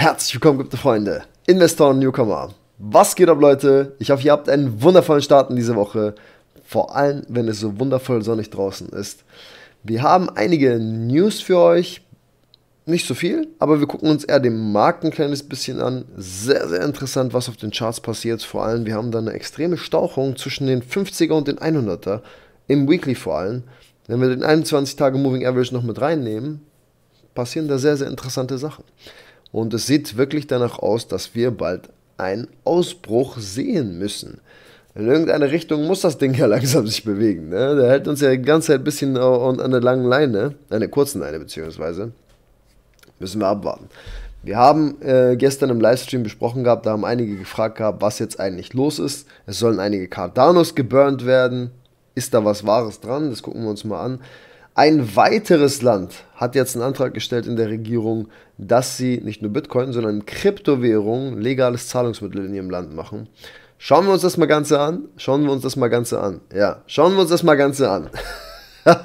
Herzlich willkommen, gute Freunde, Investoren und Newcomer. Was geht ab, Leute? Ich hoffe, ihr habt einen wundervollen Start in diese Woche. Vor allem, wenn es so wundervoll sonnig draußen ist. Wir haben einige News für euch. Nicht so viel, aber wir gucken uns eher den Markt ein kleines bisschen an. Sehr, sehr interessant, was auf den Charts passiert. Vor allem, wir haben da eine extreme Stauchung zwischen den 50er und den 100er. Im Weekly vor allem. Wenn wir den 21 Tage Moving Average noch mit reinnehmen, passieren da sehr, sehr interessante Sachen. Und es sieht wirklich danach aus, dass wir bald einen Ausbruch sehen müssen. In irgendeine Richtung muss das Ding ja langsam sich bewegen. Ne? Der hält uns ja die ganze Zeit ein bisschen an einer langen Leine, einer kurzen Leine beziehungsweise. Müssen wir abwarten. Wir haben äh, gestern im Livestream besprochen gehabt, da haben einige gefragt gehabt, was jetzt eigentlich los ist. Es sollen einige Cardanos geburnt werden. Ist da was Wahres dran? Das gucken wir uns mal an. Ein weiteres Land hat jetzt einen Antrag gestellt in der Regierung, dass sie nicht nur Bitcoin, sondern Kryptowährungen legales Zahlungsmittel in ihrem Land machen. Schauen wir uns das mal Ganze an. Schauen wir uns das mal Ganze an. Ja, schauen wir uns das mal Ganze an.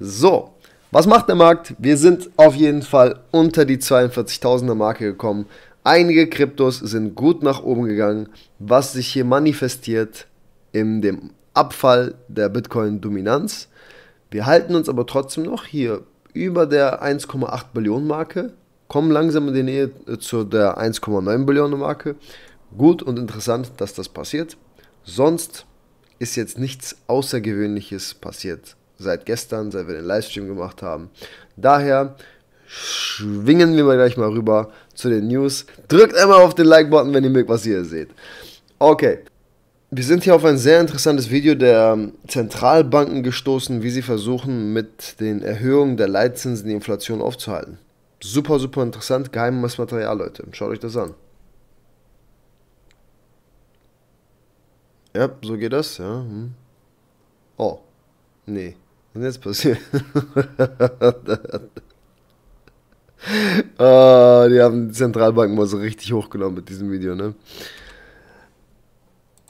so, was macht der Markt? Wir sind auf jeden Fall unter die 42.000er Marke gekommen. Einige Kryptos sind gut nach oben gegangen. Was sich hier manifestiert in dem Abfall der Bitcoin-Dominanz. Wir halten uns aber trotzdem noch hier über der 1,8 Billionen Marke, kommen langsam in die Nähe äh, zu der 1,9 Billionen Marke. Gut und interessant, dass das passiert. Sonst ist jetzt nichts Außergewöhnliches passiert seit gestern, seit wir den Livestream gemacht haben. Daher schwingen wir mal gleich mal rüber zu den News. Drückt einmal auf den Like-Button, wenn ihr mögt, was ihr hier seht. Okay, wir sind hier auf ein sehr interessantes Video der ähm, Zentralbanken gestoßen, wie sie versuchen, mit den Erhöhungen der Leitzinsen die Inflation aufzuhalten. Super, super interessant, geheimes Material, Leute. Schaut euch das an. Ja, so geht das, ja. Hm. Oh, nee. Was ist jetzt passiert? oh, die haben die Zentralbanken mal so richtig hochgenommen mit diesem Video, ne?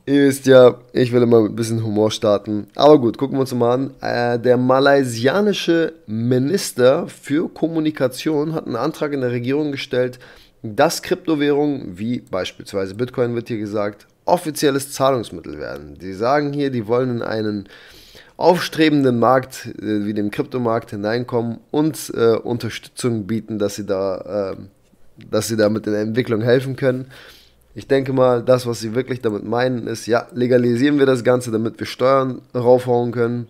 Ihr wisst ja, ich will immer ein bisschen Humor starten. Aber gut, gucken wir uns mal an. Äh, der malaysianische Minister für Kommunikation hat einen Antrag in der Regierung gestellt, dass Kryptowährungen wie beispielsweise Bitcoin wird hier gesagt, offizielles Zahlungsmittel werden. Die sagen hier, die wollen in einen aufstrebenden Markt äh, wie dem Kryptomarkt hineinkommen und äh, Unterstützung bieten, dass sie da äh, dass sie da mit der Entwicklung helfen können. Ich denke mal, das, was sie wirklich damit meinen, ist, ja, legalisieren wir das Ganze, damit wir Steuern raufhauen können.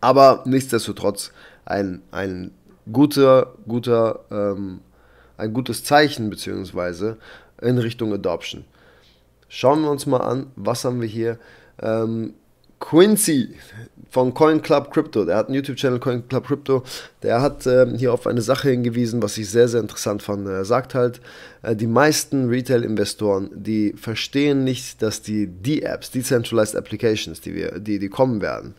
Aber nichtsdestotrotz ein, ein guter, guter, ähm, ein gutes Zeichen beziehungsweise in Richtung Adoption. Schauen wir uns mal an, was haben wir hier. Ähm, Quincy von Coin Club Crypto. Der hat einen YouTube-Channel Coin Club Crypto. Der hat ähm, hier auf eine Sache hingewiesen, was ich sehr, sehr interessant fand. Er sagt halt, äh, die meisten Retail-Investoren, die verstehen nicht, dass die D-Apps, Decentralized Applications, die, wir, die, die kommen werden,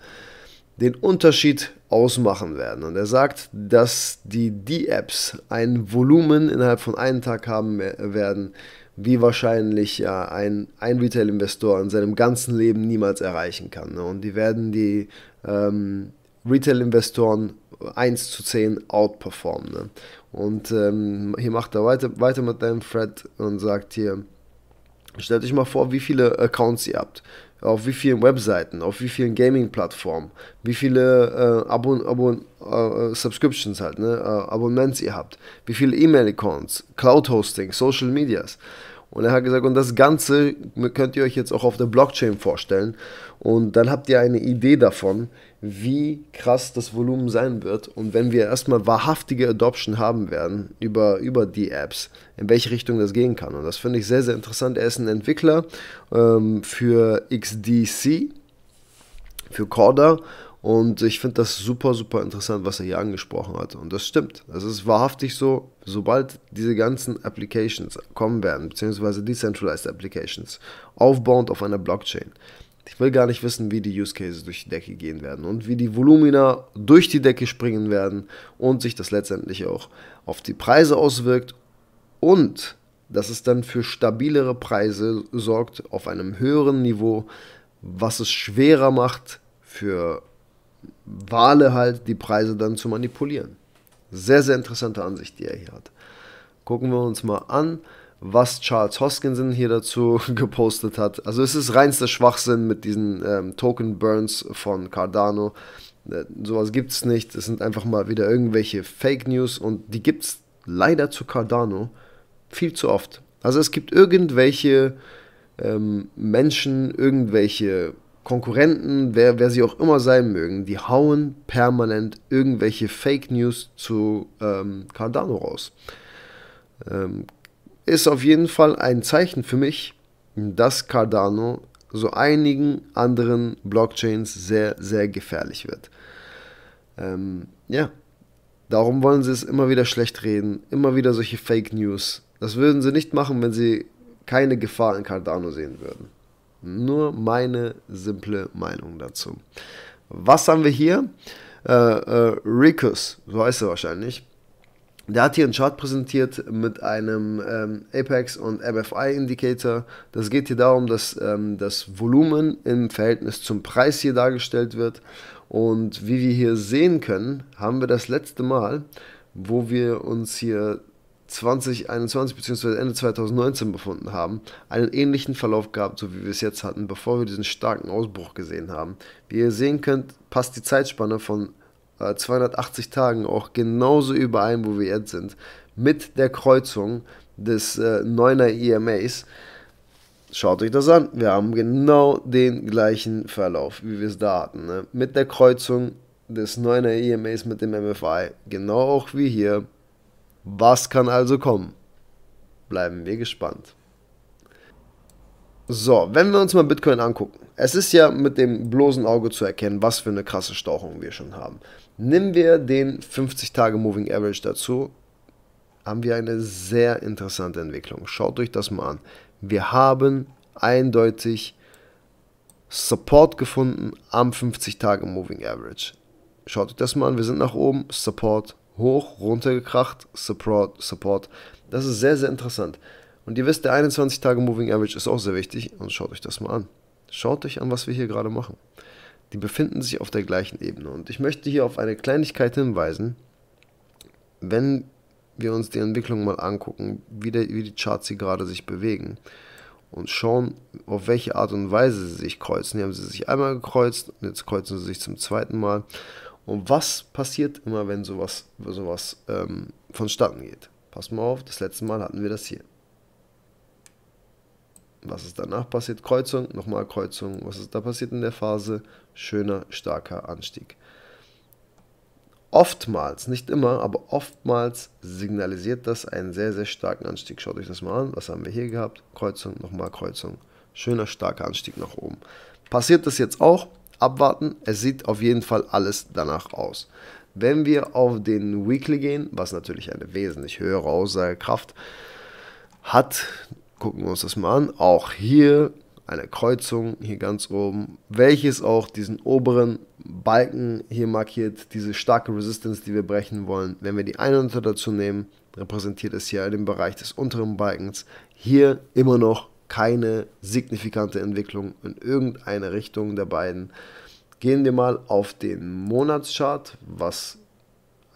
den Unterschied ausmachen werden. Und er sagt, dass die D-Apps ein Volumen innerhalb von einem Tag haben äh, werden, wie wahrscheinlich ja, ein, ein Retail-Investor in seinem ganzen Leben niemals erreichen kann. Ne? Und die werden die ähm, Retail-Investoren 1 zu 10 outperformen. Ne? Und ähm, hier macht er weiter, weiter mit deinem Thread und sagt hier, stellt euch mal vor, wie viele Accounts ihr habt auf wie vielen Webseiten, auf wie vielen Gaming-Plattformen, wie viele äh, Abon Abon äh, äh Subscriptions halt, ne? Äh, Abonnements ihr habt, wie viele E-Mail-Accounts, Cloud-Hosting, Social Medias. Und er hat gesagt, und das Ganze könnt ihr euch jetzt auch auf der Blockchain vorstellen. Und dann habt ihr eine Idee davon, wie krass das Volumen sein wird. Und wenn wir erstmal wahrhaftige Adoption haben werden über, über die Apps, in welche Richtung das gehen kann. Und das finde ich sehr, sehr interessant. Er ist ein Entwickler ähm, für XDC, für Corda und ich finde das super, super interessant, was er hier angesprochen hat. Und das stimmt. Es ist wahrhaftig so, sobald diese ganzen Applications kommen werden, beziehungsweise Decentralized Applications, aufbauend auf einer Blockchain. Ich will gar nicht wissen, wie die Use Cases durch die Decke gehen werden und wie die Volumina durch die Decke springen werden und sich das letztendlich auch auf die Preise auswirkt und dass es dann für stabilere Preise sorgt auf einem höheren Niveau, was es schwerer macht für Wale halt die Preise dann zu manipulieren. Sehr, sehr interessante Ansicht, die er hier hat. Gucken wir uns mal an, was Charles Hoskinson hier dazu gepostet hat. Also es ist reinster Schwachsinn mit diesen ähm, Token Burns von Cardano. Äh, sowas gibt es nicht. Es sind einfach mal wieder irgendwelche Fake News und die gibt es leider zu Cardano viel zu oft. Also es gibt irgendwelche ähm, Menschen, irgendwelche Konkurrenten, wer, wer sie auch immer sein mögen, die hauen permanent irgendwelche Fake News zu ähm, Cardano raus. Ähm, ist auf jeden Fall ein Zeichen für mich, dass Cardano so einigen anderen Blockchains sehr, sehr gefährlich wird. Ähm, ja, darum wollen sie es immer wieder schlecht reden, immer wieder solche Fake News. Das würden sie nicht machen, wenn sie keine Gefahr in Cardano sehen würden. Nur meine simple Meinung dazu. Was haben wir hier? Äh, äh, Rikus, so heißt er wahrscheinlich. Der hat hier einen Chart präsentiert mit einem ähm, Apex und MFI Indicator. Das geht hier darum, dass ähm, das Volumen im Verhältnis zum Preis hier dargestellt wird. Und wie wir hier sehen können, haben wir das letzte Mal, wo wir uns hier 2021 bzw. Ende 2019 befunden haben, einen ähnlichen Verlauf gehabt, so wie wir es jetzt hatten, bevor wir diesen starken Ausbruch gesehen haben. Wie ihr sehen könnt, passt die Zeitspanne von äh, 280 Tagen auch genauso überein, wo wir jetzt sind, mit der Kreuzung des äh, 9er EMAs. Schaut euch das an. Wir haben genau den gleichen Verlauf, wie wir es da hatten. Ne? Mit der Kreuzung des 9er EMAs mit dem MFI. Genau auch wie hier was kann also kommen? Bleiben wir gespannt. So, wenn wir uns mal Bitcoin angucken. Es ist ja mit dem bloßen Auge zu erkennen, was für eine krasse Stauchung wir schon haben. Nehmen wir den 50-Tage-Moving Average dazu, haben wir eine sehr interessante Entwicklung. Schaut euch das mal an. Wir haben eindeutig Support gefunden am 50-Tage-Moving Average. Schaut euch das mal an. Wir sind nach oben, Support, hoch, runter gekracht, Support, Support. Das ist sehr, sehr interessant. Und ihr wisst, der 21-Tage-Moving-Average ist auch sehr wichtig und schaut euch das mal an. Schaut euch an, was wir hier gerade machen. Die befinden sich auf der gleichen Ebene. Und ich möchte hier auf eine Kleinigkeit hinweisen. Wenn wir uns die Entwicklung mal angucken, wie, der, wie die Charts hier gerade sich bewegen und schauen, auf welche Art und Weise sie sich kreuzen. Hier haben sie sich einmal gekreuzt und jetzt kreuzen sie sich zum zweiten Mal. Und was passiert immer, wenn sowas, sowas ähm, vonstatten geht? Pass mal auf, das letzte Mal hatten wir das hier. Was ist danach passiert? Kreuzung, nochmal Kreuzung. Was ist da passiert in der Phase? Schöner, starker Anstieg. Oftmals, nicht immer, aber oftmals signalisiert das einen sehr, sehr starken Anstieg. Schaut euch das mal an. Was haben wir hier gehabt? Kreuzung, nochmal Kreuzung. Schöner, starker Anstieg nach oben. Passiert das jetzt auch? abwarten. Es sieht auf jeden Fall alles danach aus. Wenn wir auf den Weekly gehen, was natürlich eine wesentlich höhere Aussagekraft hat, gucken wir uns das mal an. Auch hier eine Kreuzung hier ganz oben, welches auch diesen oberen Balken hier markiert, diese starke Resistance, die wir brechen wollen. Wenn wir die 100 dazu nehmen, repräsentiert es hier den Bereich des unteren Balkens. Hier immer noch keine signifikante Entwicklung in irgendeine Richtung der beiden. Gehen wir mal auf den Monatschart, was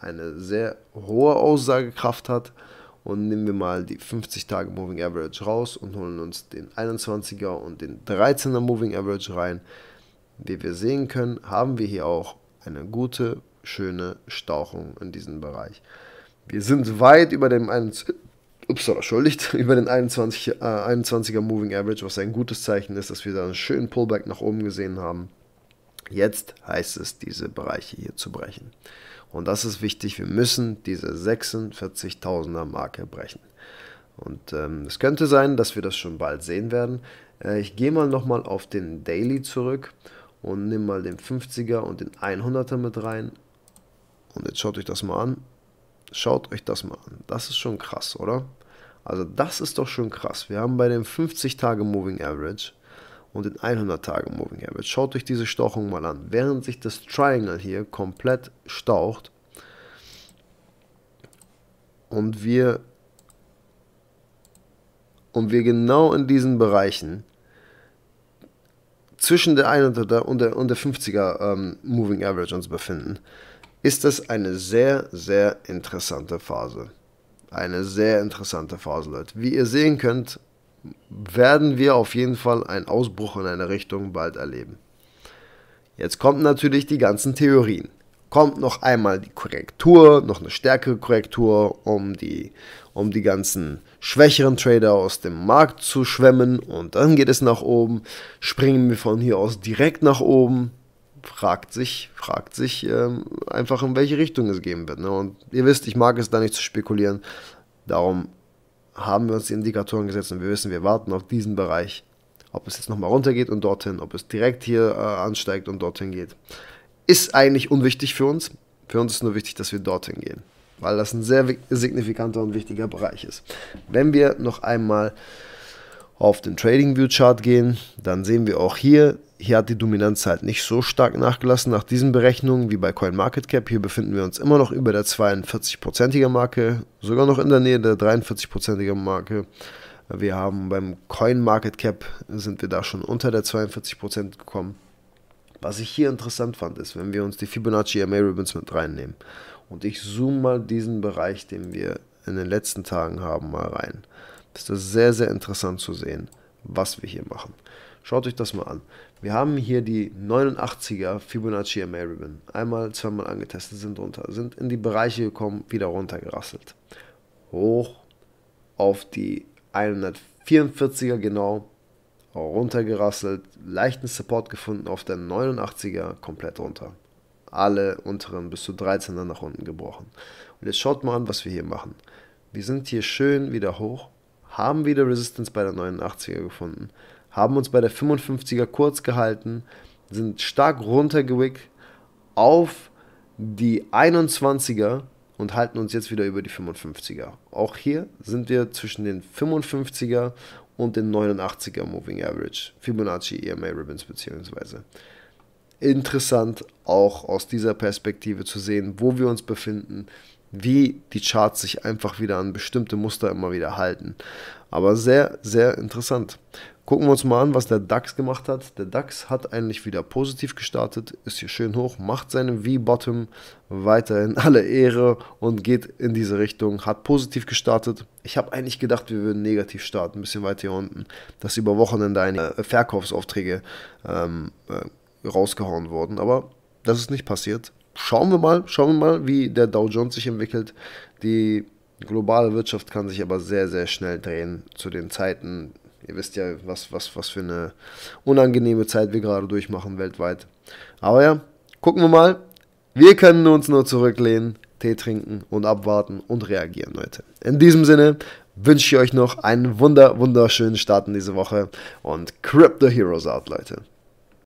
eine sehr hohe Aussagekraft hat. Und nehmen wir mal die 50 Tage Moving Average raus und holen uns den 21er und den 13er Moving Average rein. Wie wir sehen können, haben wir hier auch eine gute, schöne Stauchung in diesem Bereich. Wir sind weit über dem 21 ups, entschuldigt, über den 21, äh, 21er Moving Average, was ein gutes Zeichen ist, dass wir da einen schönen Pullback nach oben gesehen haben. Jetzt heißt es, diese Bereiche hier zu brechen. Und das ist wichtig, wir müssen diese 46.000er Marke brechen. Und ähm, es könnte sein, dass wir das schon bald sehen werden. Äh, ich gehe mal nochmal auf den Daily zurück und nehme mal den 50er und den 100er mit rein. Und jetzt schaut euch das mal an. Schaut euch das mal an. Das ist schon krass, oder? Also das ist doch schon krass. Wir haben bei dem 50 Tage Moving Average und den 100 Tage Moving Average. Schaut euch diese Stauchung mal an. Während sich das Triangle hier komplett staucht und wir und wir genau in diesen Bereichen zwischen der 100er und der, und der 50er ähm, Moving Average uns befinden, ist das eine sehr, sehr interessante Phase. Eine sehr interessante Phase, Leute. Wie ihr sehen könnt, werden wir auf jeden Fall einen Ausbruch in eine Richtung bald erleben. Jetzt kommen natürlich die ganzen Theorien. Kommt noch einmal die Korrektur, noch eine stärkere Korrektur, um die, um die ganzen schwächeren Trader aus dem Markt zu schwemmen. Und dann geht es nach oben. Springen wir von hier aus direkt nach oben fragt sich, fragt sich ähm, einfach, in welche Richtung es gehen wird. Ne? Und ihr wisst, ich mag es da nicht zu spekulieren. Darum haben wir uns die Indikatoren gesetzt und wir wissen, wir warten auf diesen Bereich. Ob es jetzt nochmal runtergeht und dorthin, ob es direkt hier äh, ansteigt und dorthin geht, ist eigentlich unwichtig für uns. Für uns ist nur wichtig, dass wir dorthin gehen, weil das ein sehr signifikanter und wichtiger Bereich ist. Wenn wir noch einmal auf den Trading View Chart gehen, dann sehen wir auch hier, hier hat die Dominanz halt nicht so stark nachgelassen nach diesen Berechnungen wie bei CoinMarketCap. Hier befinden wir uns immer noch über der 42%iger Marke, sogar noch in der Nähe der 43%iger Marke. Wir haben beim CoinMarketCap sind wir da schon unter der 42% gekommen. Was ich hier interessant fand, ist, wenn wir uns die Fibonacci MA Ribbons mit reinnehmen und ich zoome mal diesen Bereich, den wir in den letzten Tagen haben, mal rein ist das sehr, sehr interessant zu sehen, was wir hier machen. Schaut euch das mal an. Wir haben hier die 89er Fibonacci MA Ribbon. Einmal, zweimal angetestet, sind runter. Sind in die Bereiche gekommen, wieder runtergerasselt. Hoch auf die 144er genau, runtergerasselt, leichten Support gefunden auf der 89er, komplett runter. Alle unteren bis zu 13er nach unten gebrochen. Und jetzt schaut mal an, was wir hier machen. Wir sind hier schön wieder hoch, haben wieder Resistance bei der 89er gefunden, haben uns bei der 55er kurz gehalten, sind stark runtergewickt auf die 21er und halten uns jetzt wieder über die 55er. Auch hier sind wir zwischen den 55er und den 89er Moving Average, Fibonacci, EMA Ribbons beziehungsweise. Interessant auch aus dieser Perspektive zu sehen, wo wir uns befinden, wie die Charts sich einfach wieder an bestimmte Muster immer wieder halten. Aber sehr, sehr interessant. Gucken wir uns mal an, was der DAX gemacht hat. Der DAX hat eigentlich wieder positiv gestartet, ist hier schön hoch, macht seinen V-Bottom weiterhin alle Ehre und geht in diese Richtung, hat positiv gestartet. Ich habe eigentlich gedacht, wir würden negativ starten, ein bisschen weiter hier unten, dass über Wochenende einige äh, Verkaufsaufträge ähm, äh, rausgehauen wurden, aber das ist nicht passiert schauen wir mal, schauen wir mal, wie der Dow Jones sich entwickelt. Die globale Wirtschaft kann sich aber sehr, sehr schnell drehen zu den Zeiten. Ihr wisst ja, was, was, was für eine unangenehme Zeit wir gerade durchmachen weltweit. Aber ja, gucken wir mal. Wir können uns nur zurücklehnen, Tee trinken und abwarten und reagieren, Leute. In diesem Sinne wünsche ich euch noch einen wunder, wunderschönen Start in diese Woche und Crypto Heroes out, Leute.